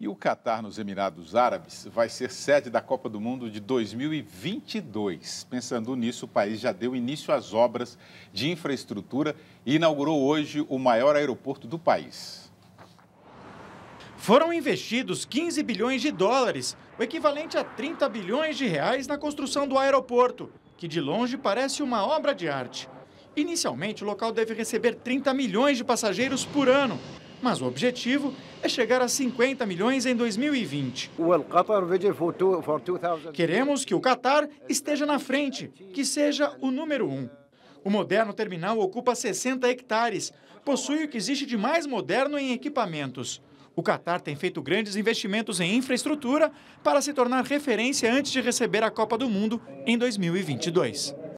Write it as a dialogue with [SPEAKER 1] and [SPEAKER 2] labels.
[SPEAKER 1] E o Catar, nos Emirados Árabes, vai ser sede da Copa do Mundo de 2022. Pensando nisso, o país já deu início às obras de infraestrutura e inaugurou hoje o maior aeroporto do país.
[SPEAKER 2] Foram investidos 15 bilhões de dólares, o equivalente a 30 bilhões de reais, na construção do aeroporto, que de longe parece uma obra de arte. Inicialmente, o local deve receber 30 milhões de passageiros por ano, mas o objetivo é chegar a 50 milhões em 2020. Queremos que o Qatar esteja na frente, que seja o número um. O moderno terminal ocupa 60 hectares, possui o que existe de mais moderno em equipamentos. O Qatar tem feito grandes investimentos em infraestrutura para se tornar referência antes de receber a Copa do Mundo em 2022.